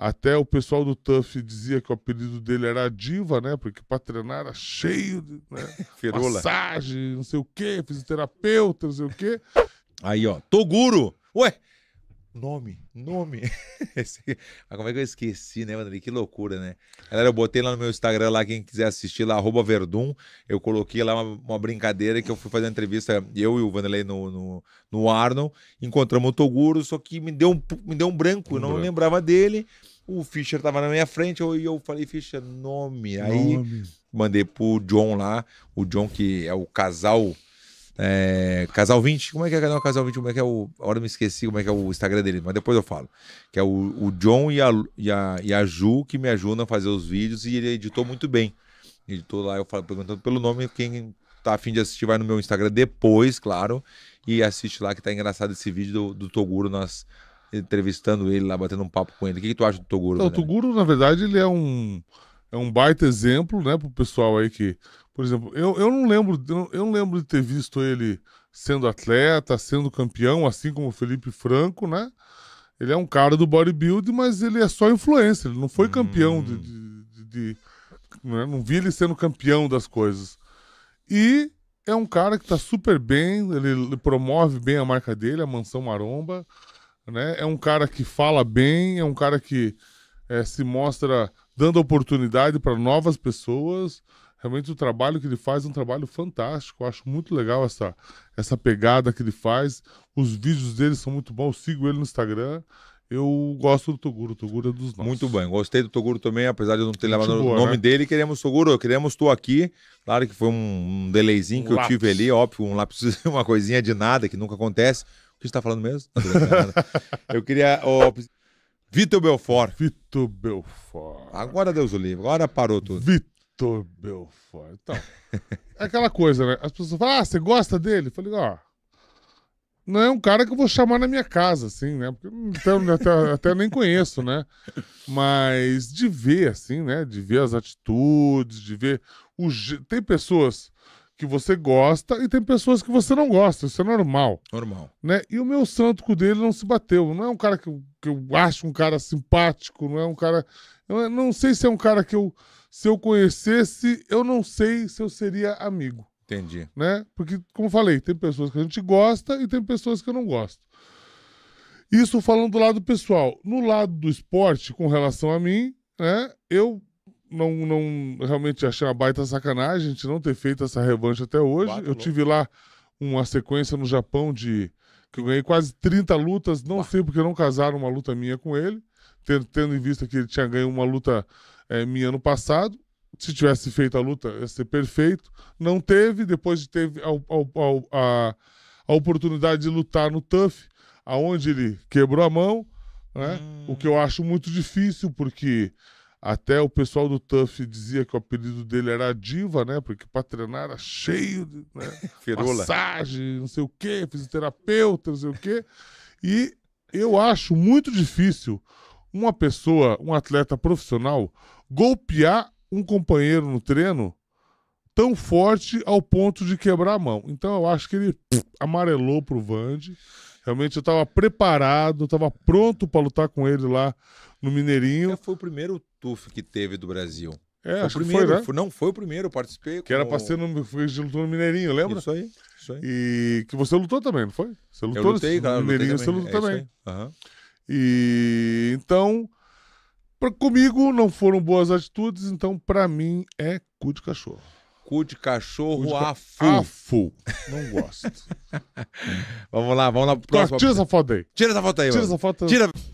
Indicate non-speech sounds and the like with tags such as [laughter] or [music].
Até o pessoal do Tuff dizia que o apelido dele era Diva, né? Porque para treinar era cheio de né? [laughs] massagem, não sei o quê, fisioterapeuta, não sei o quê. Aí, ó, Toguro! Ué! Nome, nome. Mas [laughs] ah, como é que eu esqueci, né, Wanderlei? Que loucura, né? Galera, eu botei lá no meu Instagram, lá, quem quiser assistir lá, Verdun. Eu coloquei lá uma, uma, brincadeira que eu fui fazer uma entrevista, eu e o Wanderlei no, no, no Arno Encontramos o Toguro, só que me deu um, me deu um branco, um eu não branco. lembrava dele. O Fischer tava na minha frente, eu, eu falei, Fischer, nome. Aí mandei pro John lá, o John que é o casal. É, casal 20, como é que é o é Casal 20? Como é que é o. Agora eu me esqueci como é que é o Instagram dele, mas depois eu falo. Que é o, o John e a, e, a, e a Ju que me ajudam a fazer os vídeos e ele editou muito bem. Editou lá, eu falo, perguntando pelo nome, quem tá afim de assistir vai no meu Instagram depois, claro, e assiste lá que tá engraçado esse vídeo do, do Toguro nas entrevistando ele lá, batendo um papo com ele. O que, que tu acha do Toguro? o né? Toguro, na verdade, ele é um, é um baita exemplo, né, pro pessoal aí que. Por exemplo, eu, eu não lembro, eu não, lembro de ter visto ele sendo atleta, sendo campeão, assim como o Felipe Franco, né? Ele é um cara do bodybuilding, mas ele é só influência. ele não foi hum. campeão de. de, de, de né? Não vi ele sendo campeão das coisas. E é um cara que tá super bem, ele, ele promove bem a marca dele, a Mansão Maromba. Né? É um cara que fala bem, é um cara que é, se mostra dando oportunidade para novas pessoas. Realmente o trabalho que ele faz é um trabalho fantástico. Eu acho muito legal essa, essa pegada que ele faz. Os vídeos dele são muito bons. Eu sigo ele no Instagram. Eu gosto do Toguro, o Toguro é dos nossos. Muito bem, gostei do Toguro também, apesar de eu não ter levado o nome né? dele. Queremos Toguro, queremos tu aqui. Claro que foi um, um delayzinho um que lápis. eu tive ali, óbvio, um lápis, [laughs] uma coisinha de nada que nunca acontece que está falando mesmo? [laughs] eu queria. Vitor Belfort. Vitor Belfort. Agora Deus o livre, agora parou tudo. Vitor Belfort. Então, [laughs] é aquela coisa, né? As pessoas falam, ah, você gosta dele? Eu falei, ó. não é um cara que eu vou chamar na minha casa, assim, né? Porque até, até, até nem conheço, né? Mas de ver, assim, né? De ver as atitudes, de ver. O... Tem pessoas que você gosta e tem pessoas que você não gosta. Isso é normal. Normal. Né? E o meu santo com dele não se bateu. Não é um cara que eu, que eu acho um cara simpático, não é um cara. Eu não sei se é um cara que eu. Se eu conhecesse, eu não sei se eu seria amigo. Entendi. Né? Porque, como falei, tem pessoas que a gente gosta e tem pessoas que eu não gosto. Isso falando do lado pessoal. No lado do esporte, com relação a mim, né? Eu não, não realmente achei uma baita sacanagem a gente não ter feito essa revanche até hoje. eu louco. tive lá uma sequência no Japão de que eu ganhei quase 30 lutas, não bah. sei porque não casaram uma luta minha com ele, tendo, tendo em vista que ele tinha ganho uma luta é, minha ano passado. Se tivesse feito a luta, ia ser perfeito. Não teve, depois teve ter a, a oportunidade de lutar no TUF, aonde ele quebrou a mão, né? Hum. O que eu hum. acho muito difícil, porque até o pessoal do Tuff dizia que o apelido dele era Diva, né? Porque para treinar era cheio de né? [laughs] massagem, não sei o quê, fisioterapeuta, não sei o quê. E eu acho muito difícil uma pessoa, um atleta profissional, golpear um companheiro no treino tão forte ao ponto de quebrar a mão. Então eu acho que ele amarelou pro Vande. Realmente eu estava preparado, estava pronto para lutar com ele lá no Mineirinho. foi o primeiro TUF que teve do Brasil. É, foi acho o primeiro, que foi, né? Não, foi o primeiro, eu participei. Que era pra ser no, lutou no Mineirinho, lembra? Isso aí, isso aí. E que você lutou também, não foi? Você lutou eu lutei, no cara, Mineirinho, lutei você lutou é também. Uhum. E então, pra, comigo não foram boas atitudes, então pra mim é cu de cachorro cu de cachorro cu de ca... afu. Afu. Não gosto. [laughs] vamos lá, vamos lá pro então, próximo. Tira essa foto aí. Tira essa foto aí. Tira mano. essa foto. Tira.